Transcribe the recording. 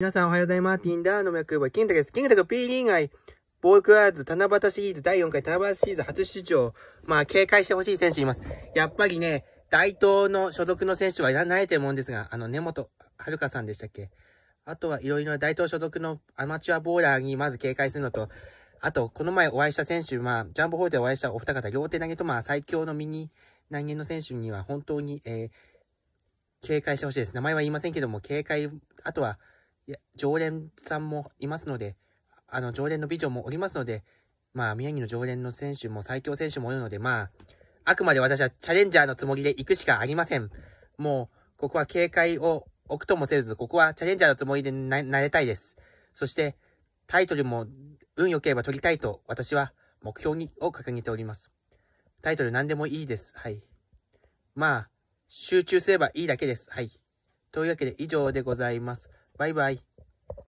皆さんおはようございます。ティンダーの脈役は金太です。金太が P リーガイ、ボークアーズ、七夕シリーズ、第4回七夕シリーズ初出場。まあ、警戒してほしい選手います。やっぱりね、大東の所属の選手はいらないと思うんですが、あの、根本遥さんでしたっけあとはいろいろな大東所属のアマチュアボーラーにまず警戒するのと、あと、この前お会いした選手、まあ、ジャンボホールでお会いしたお二方、両手投げとまあ、最強の右投げの選手には本当に、えー、警戒してほしいです。名前は言いませんけども、警戒、あとは、常連さんもいますので、あの、常連の美女もおりますので、まあ、宮城の常連の選手も最強選手もいるので、まあ、あくまで私はチャレンジャーのつもりで行くしかありません。もう、ここは警戒を置くともせず、ここはチャレンジャーのつもりでな、なれたいです。そして、タイトルも、運良ければ取りたいと、私は目標に、を掲げております。タイトル何でもいいです。はい。まあ、集中すればいいだけです。はい。というわけで以上でございます。Bye bye.